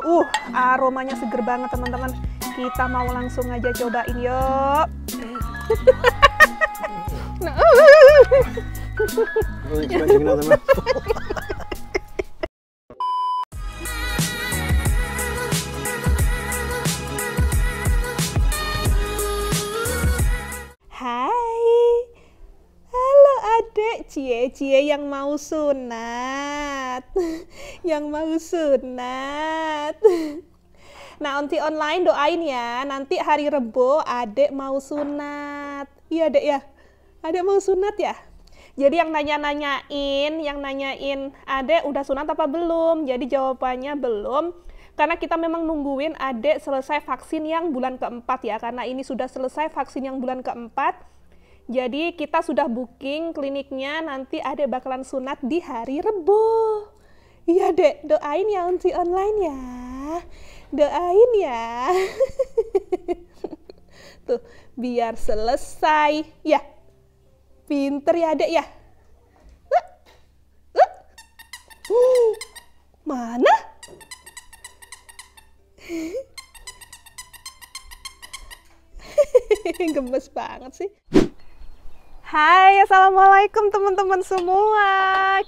Uh, aromanya seger banget teman-teman. Kita mau langsung aja cobain yuk. Hai, halo adek cie-cie yang mau sunat sunat yang mau sunat Nah, onti online doain ya. Nanti hari Rebo adek mau sunat. Iya, Dek ya. Adek mau sunat ya? Jadi yang nanya-nanyain, yang nanyain adek udah sunat apa belum? Jadi jawabannya belum. Karena kita memang nungguin adek selesai vaksin yang bulan keempat ya. Karena ini sudah selesai vaksin yang bulan keempat jadi kita sudah booking kliniknya nanti ada bakalan sunat di hari Rebo. Iya dek, doain ya Unti online ya. Doain ya. Tuh, biar selesai. Ya, pinter ya dek ya. mana? Gemes banget sih. Hai, Assalamualaikum teman-teman semua.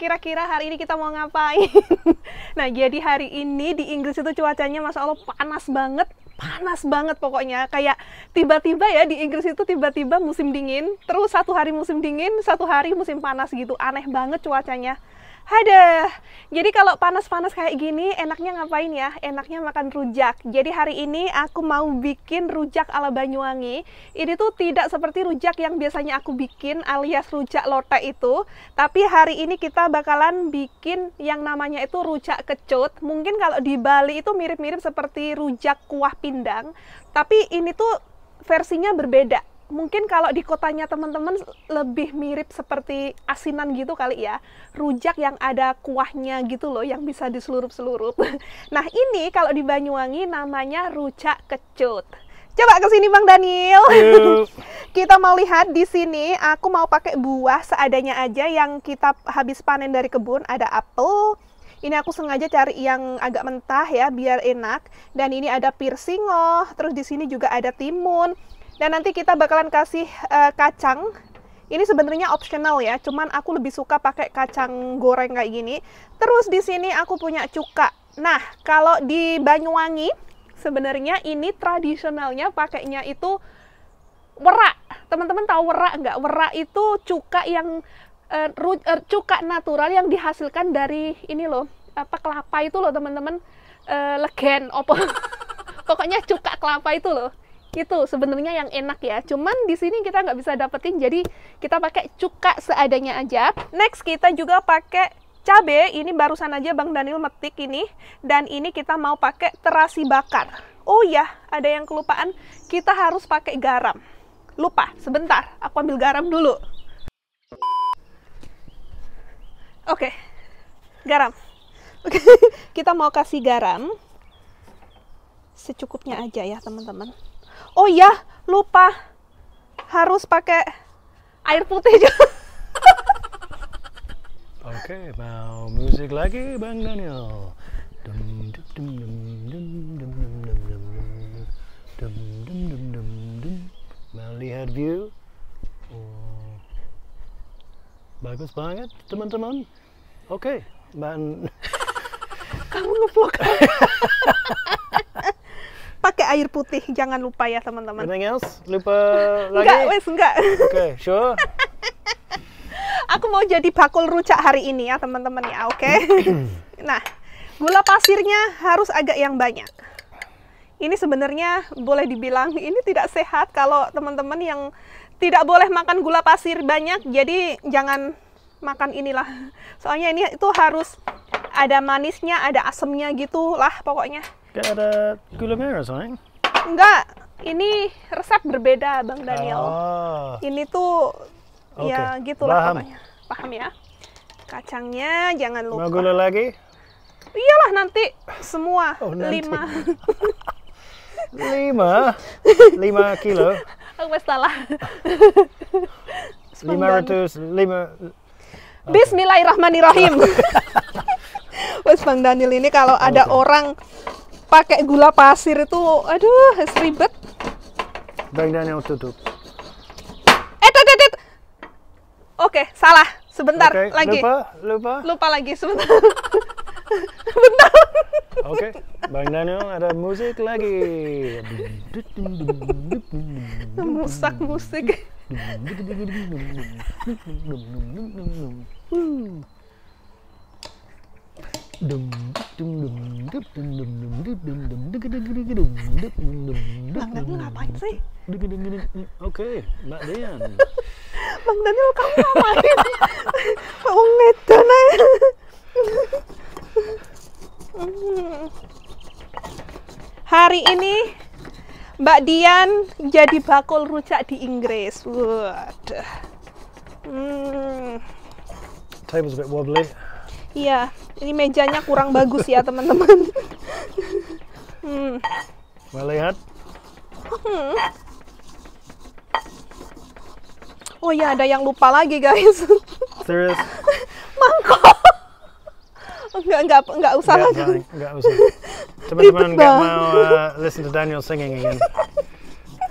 Kira-kira hari ini kita mau ngapain? nah, jadi hari ini di Inggris itu cuacanya Masya Allah panas banget. Panas banget pokoknya. Kayak tiba-tiba ya di Inggris itu tiba-tiba musim dingin. Terus satu hari musim dingin, satu hari musim panas gitu. Aneh banget cuacanya. Hade. Jadi kalau panas-panas kayak gini, enaknya ngapain ya? Enaknya makan rujak. Jadi hari ini aku mau bikin rujak ala Banyuwangi. Ini tuh tidak seperti rujak yang biasanya aku bikin alias rujak lote itu. Tapi hari ini kita bakalan bikin yang namanya itu rujak kecut. Mungkin kalau di Bali itu mirip-mirip seperti rujak kuah pindang. Tapi ini tuh versinya berbeda mungkin kalau di kotanya teman-teman lebih mirip seperti asinan gitu kali ya. Rujak yang ada kuahnya gitu loh yang bisa diselurup-selurup. Nah, ini kalau di Banyuwangi namanya rujak kecut. Coba ke sini Bang Daniel. kita mau lihat di sini aku mau pakai buah seadanya aja yang kita habis panen dari kebun, ada apel, ini aku sengaja cari yang agak mentah ya biar enak dan ini ada pirsingo terus di sini juga ada timun dan nanti kita bakalan kasih uh, kacang. Ini sebenarnya optional ya, cuman aku lebih suka pakai kacang goreng kayak gini. Terus di sini aku punya cuka. Nah, kalau di Banyuwangi sebenarnya ini tradisionalnya pakainya itu werak. Teman-teman tahu werak nggak? Werak itu cuka yang uh, uh, cuka natural yang dihasilkan dari ini loh, apa kelapa itu loh teman-teman. Uh, legen opo. Pokoknya cuka kelapa itu loh itu sebenarnya yang enak ya. Cuman di sini kita nggak bisa dapetin, jadi kita pakai cuka seadanya aja. Next kita juga pakai cabe. Ini barusan aja Bang Daniel metik ini, dan ini kita mau pakai terasi bakar. Oh ya, ada yang kelupaan. Kita harus pakai garam. Lupa, sebentar. Aku ambil garam dulu. Oke, okay. garam. Oke, okay. kita mau kasih garam secukupnya aja ya teman-teman oh iya lupa harus pakai air putih juga oke okay, mau musik lagi bang Daniel dum dum dum dum dum dum dum dum dum dum dum dum dum dum mau lihat view oh. bagus banget teman-teman oke -teman. kamu ngevlog air putih jangan lupa ya teman-teman. Anything else? Lupa lagi? Enggak, wes enggak. Oke, okay, sure. Aku mau jadi bakul rujak hari ini ya teman-teman ya, oke? Okay? nah, gula pasirnya harus agak yang banyak. Ini sebenarnya boleh dibilang ini tidak sehat kalau teman-teman yang tidak boleh makan gula pasir banyak, jadi jangan makan inilah. Soalnya ini itu harus ada manisnya, ada asemnya gitu lah pokoknya. Gak ada gula merah, sayang. Enggak, ini resep berbeda Bang Daniel. Oh. Ini tuh okay. ya gitulah Paham. pokoknya. Paham ya? Kacangnya jangan lupa. Mau gula lagi? Iyalah nanti semua oh, nanti. lima. lima? lima kilo? Aku salah. lima ratus lima. Bismillahirrahmanirrahim. Wes Bang Daniel ini kalau ada okay. orang pakai gula pasir itu aduh seribet Daniel tutup eh tuh tut. oke salah sebentar okay, lagi lupa lupa lupa lagi sebentar bentar oke bang Daniel ada musik lagi musak musik Bang Daniel ngapain sih? Oke, Mbak dian Bang Daniel kamu ngapain? Kamu ngedan aja. Hari ini Mbak Dian jadi bakul rujak di Inggris. Waduh. Hmm. Table's a bit wobbly. Iya. Yeah. Ini mejanya kurang bagus ya teman-teman. hmm. Melihat. Hmm. Oh ya ada yang lupa lagi guys. Serius? Mangkok. Enggak enggak enggak usah enggak, lagi. Enggak, enggak usah. Teman-teman enggak mau uh, listen to Daniel singing again.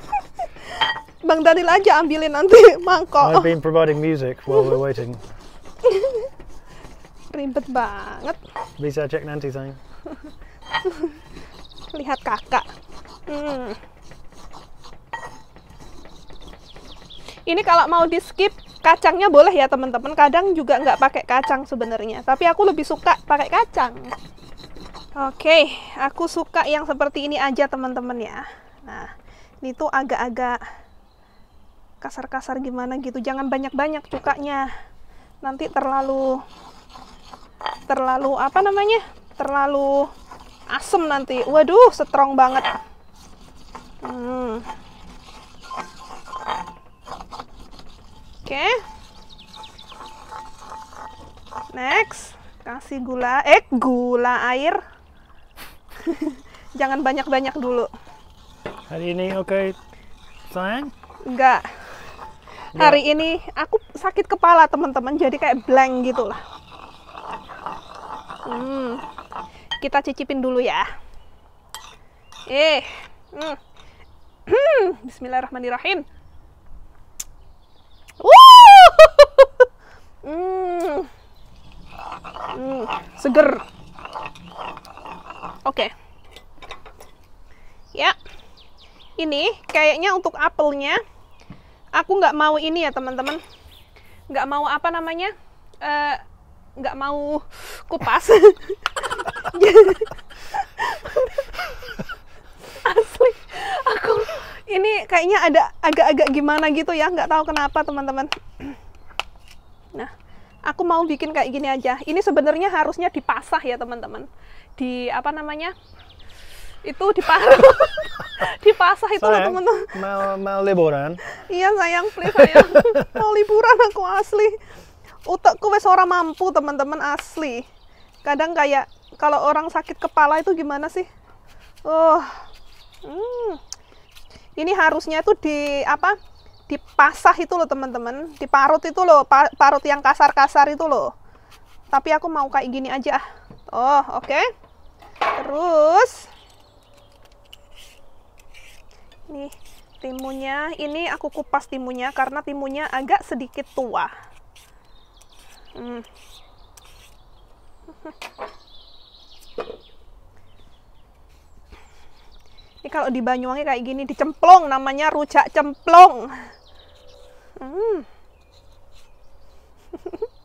Bang Daniel aja ambilin nanti mangkok. I've been providing music while we're waiting ribet banget bisa cek nanti sayang lihat kakak hmm. ini kalau mau di skip kacangnya boleh ya teman-teman kadang juga nggak pakai kacang sebenarnya tapi aku lebih suka pakai kacang oke okay, aku suka yang seperti ini aja teman-teman ya nah ini tuh agak-agak kasar-kasar gimana gitu jangan banyak-banyak cukanya nanti terlalu terlalu apa namanya terlalu asem nanti waduh strong banget hmm. oke okay. next kasih gula eh gula air jangan banyak-banyak dulu hari ini oke okay, sayang enggak hari ini aku sakit kepala teman-teman jadi kayak blank gitulah Hmm. Kita cicipin dulu ya. Eh. Hmm. hmm. Bismillahirrahmanirrahim. Wuh. Hmm. Hmm. Seger. Oke. Okay. Ya. Ini kayaknya untuk apelnya aku nggak mau ini ya teman-teman. Nggak mau apa namanya? Eh, nggak uh, mau kupas asli aku ini kayaknya ada agak-agak gimana gitu ya nggak tahu kenapa teman-teman nah aku mau bikin kayak gini aja ini sebenarnya harusnya dipasah ya teman-teman di apa namanya itu dipasah dipasah itu sayang, loh teman-teman mau mau liburan iya sayang please sayang mau liburan aku asli utakku wes ora mampu teman-teman asli kadang kayak kalau orang sakit kepala itu gimana sih oh hmm, ini harusnya tuh di apa dipasah itu loh teman-teman diparut itu loh parut yang kasar-kasar itu loh tapi aku mau kayak gini aja oh oke okay. terus nih timunnya. ini aku kupas timunnya karena timunnya agak sedikit tua hmm. Ini kalau di Banyuwangi kayak gini dicemplong, namanya rujak cemplong. Hmm.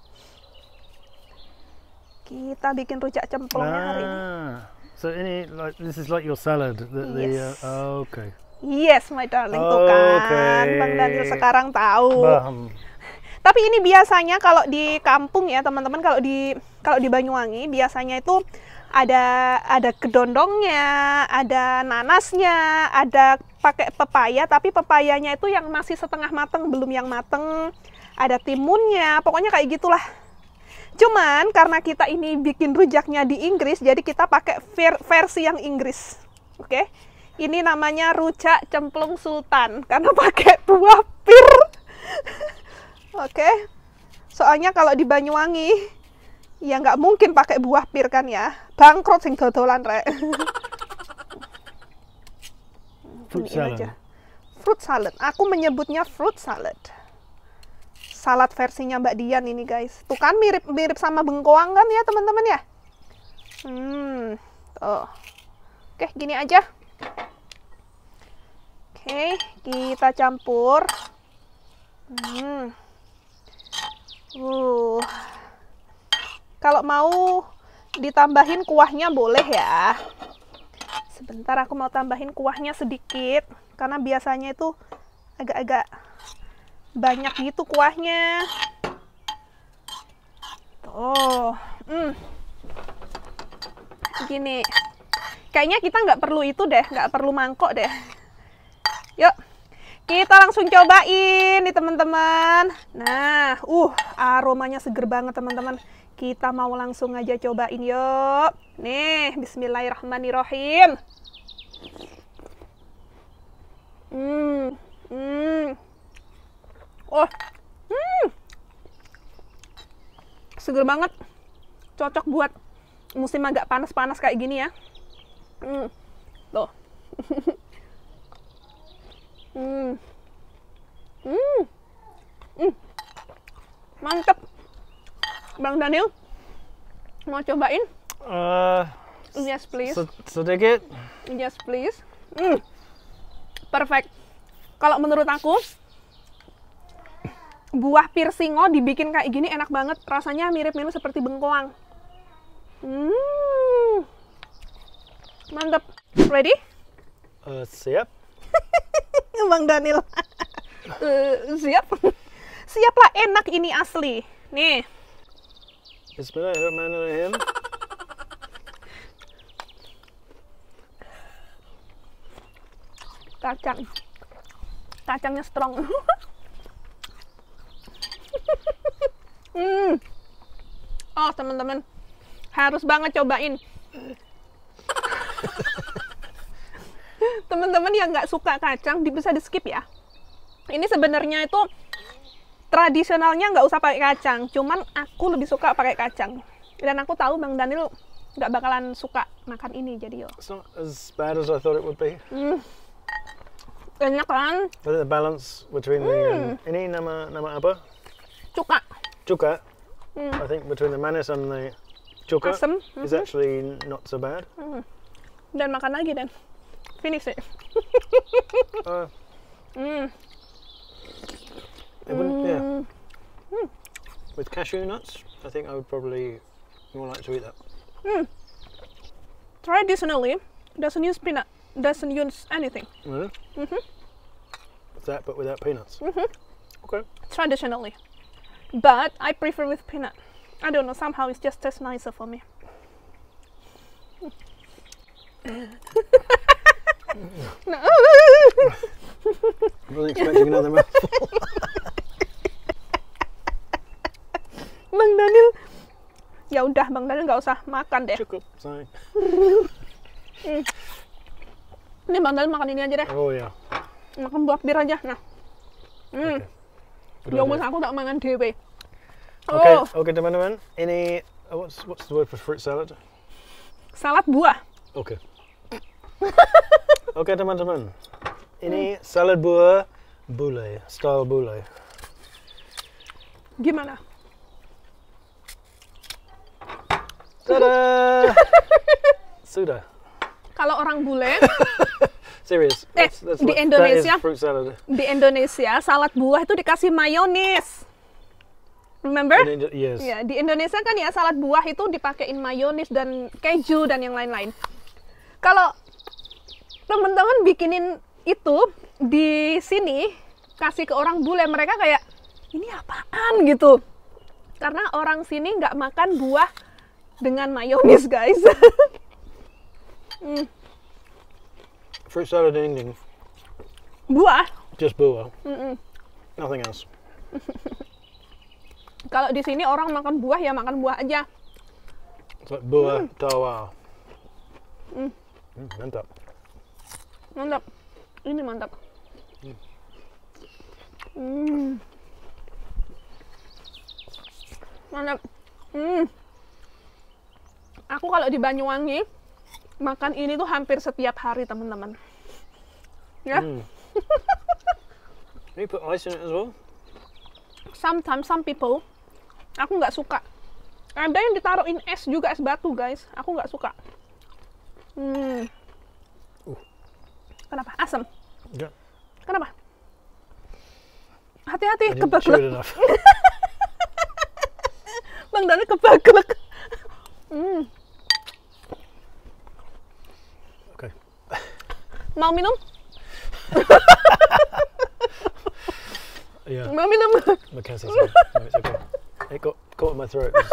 Kita bikin rujak cemplongnya ah, hari ini. Ah. So ini like this is like your salad. The, yes. The, uh, okay. Yes, my darling. Tuh okay. Kan. Bang Daniel sekarang tahu. Tapi ini biasanya kalau di kampung ya teman-teman kalau di kalau di Banyuwangi biasanya itu ada ada kedondongnya, ada nanasnya, ada pakai pepaya tapi pepayanya itu yang masih setengah mateng, belum yang mateng. Ada timunnya, pokoknya kayak gitulah. Cuman karena kita ini bikin rujaknya di Inggris, jadi kita pakai ver versi yang Inggris. Oke. Okay? Ini namanya rujak cemplung sultan karena pakai buah pir. Oke. Soalnya kalau di Banyuwangi ya nggak mungkin pakai buah pir kan ya. Bangkrut sing dodolan rek. fruit salad. Aja. Fruit salad. Aku menyebutnya fruit salad. Salad versinya Mbak Dian ini guys. Tuh kan mirip-mirip sama bengkoang kan ya teman-teman ya. Hmm. Oh. Oke, gini aja. Oke, kita campur. Hmm. Uh. Kalau mau ditambahin kuahnya boleh ya. Sebentar aku mau tambahin kuahnya sedikit karena biasanya itu agak-agak banyak gitu kuahnya. Tuh. Hmm. Gini. Kayaknya kita nggak perlu itu deh, nggak perlu mangkok deh. Yuk. Kita langsung cobain nih teman-teman. Nah, uh, aromanya seger banget teman-teman. Kita mau langsung aja cobain yuk. Nih, bismillahirrahmanirrahim. Hmm. Hmm. Oh. Hmm. Seger banget. Cocok buat musim agak panas-panas kayak gini ya. Hmm. Tuh. Hmm. Hmm. Hmm. Mantep. Bang Daniel, mau cobain? Uh, yes, please. Sedikit. Yes, please. Hmm. Perfect. Kalau menurut aku, buah singo dibikin kayak gini enak banget. Rasanya mirip-mirip seperti bengkoang. Hmm. Mantep. Ready? Uh, siap. Bang Daniel. uh, siap? Siaplah enak ini asli. Nih. Bismillahirrahmanirrahim. Kacang. Kacangnya strong. hmm. Oh, teman-teman. Harus banget cobain. teman-teman yang nggak suka kacang bisa di skip ya ini sebenarnya itu tradisionalnya nggak usah pakai kacang cuman aku lebih suka pakai kacang dan aku tahu bang Daniel nggak bakalan suka makan ini jadi yo it's not as bad as I thought it would be mm. enak kan but the balance between mm. the um, hmm. ini nama nama apa cuka cuka mm. I think between the manis and the cuka is mm -hmm. actually not so bad mm. dan makan lagi dan finish it. uh, mm. It wouldn't, yeah. Mm. With cashew nuts, I think I would probably more like to eat that. Mm. Traditionally, doesn't use peanut, doesn't use anything. Really? Mm -hmm. That, but without peanuts. Mm -hmm. Okay. Traditionally, but I prefer with peanut. I don't know. Somehow, it just tastes nicer for me. No. I wasn't expecting another mouthful. Bang Daniel, ya udah Bang Daniel nggak usah makan deh. Cukup, sorry. Hmm. Ini Bang Daniel makan ini aja deh. Oh ya. Makan buah bir aja. Nah. Hmm. Okay. Yang aku tak makan DW. Oke, okay, oh. oke okay, teman-teman. Ini oh, what's what's the word for fruit salad? Salad buah. Oke. Okay. Oke teman-teman, ini hmm. salad buah bule, style bule. Gimana? Tada! Sudah. Kalau orang bule, serius. Eh, di Indonesia, fruit salad. di Indonesia salad buah itu dikasih mayones. Remember? In, yes. Ya, di Indonesia kan ya salad buah itu dipakein mayones dan keju dan yang lain-lain. Kalau teman-teman bikinin itu di sini kasih ke orang bule mereka kayak ini apaan gitu karena orang sini nggak makan buah dengan mayonis guys hmm. fruit salad in England buah just buah Mm-mm. nothing else kalau di sini orang makan buah ya makan buah aja It's like buah mm. tawa mm. Mm, mantap mantap ini mantap hmm. mantap hmm. aku kalau di Banyuwangi makan ini tuh hampir setiap hari teman-teman ya hmm. you put ice in it as well sometimes some people aku nggak suka ada yang ditaruhin es juga es batu guys aku nggak suka hmm Kenapa? Asam. Enggak. Kenapa? Hati-hati kebaklek ya, Bang Dani kebaklek, Hmm. Oke. Mau minum? yeah. Mau minum? Makasih. no, it's okay. It got caught in my throat. Uh,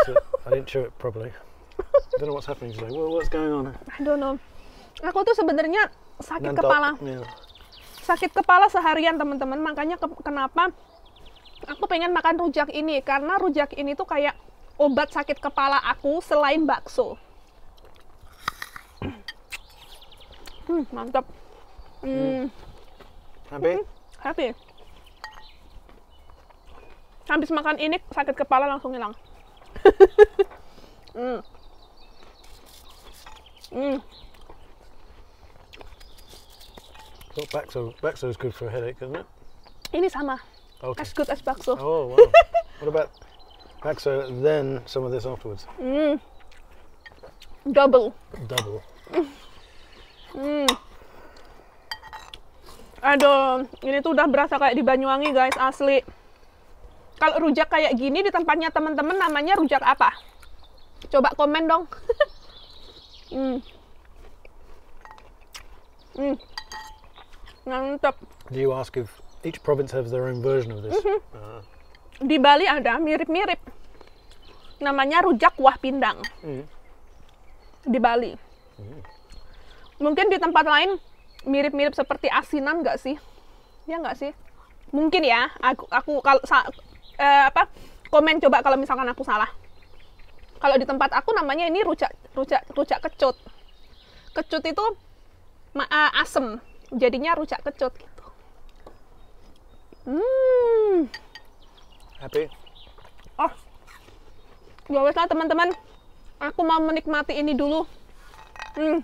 I didn't chew it properly. I don't know what's happening today. what's going on? I don't know. Aku tuh sebenarnya sakit Nantok. kepala. Yeah. Sakit kepala seharian teman-teman. Makanya ke kenapa aku pengen makan rujak ini karena rujak ini tuh kayak obat sakit kepala aku selain bakso. Hmm, mantap. Hmm. Happy? Hmm, happy. Hmm, habis makan ini sakit kepala langsung hilang. hmm. Hmm. Not bakso. Bakso is good for a headache, isn't it? Ini sama. Okay. As good as bakso. Oh, wow. what about bakso, then some of this afterwards? Mm. Double. Double. Mm. Aduh, ini tuh udah berasa kayak di Banyuwangi, guys, asli. Kalau rujak kayak gini di tempatnya teman-teman namanya rujak apa? Coba komen dong. hmm. Hmm. Mantap. Do you ask if each province has their own version of this? Mm -hmm. uh. Di Bali ada mirip-mirip. Namanya rujak kuah pindang. Mm. Di Bali. Mm. Mungkin di tempat lain mirip-mirip seperti asinan nggak sih? Ya nggak sih? Mungkin ya. Aku aku kalau eh, apa komen coba kalau misalkan aku salah. Kalau di tempat aku namanya ini rujak rujak rujak kecut. Kecut itu uh, asem jadinya rujak kecut gitu hmm happy oh ya wes lah teman-teman aku mau menikmati ini dulu hmm.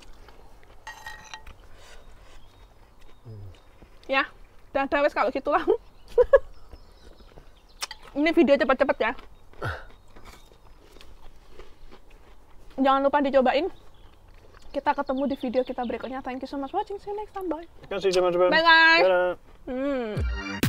hmm. ya dadah wes kalau gitulah ini video cepat-cepat ya ah. jangan lupa dicobain kita ketemu di video kita berikutnya. Thank you so much watching. See you next time. Bye. Thank Bye. Bye. Bye. Bye. Hmm.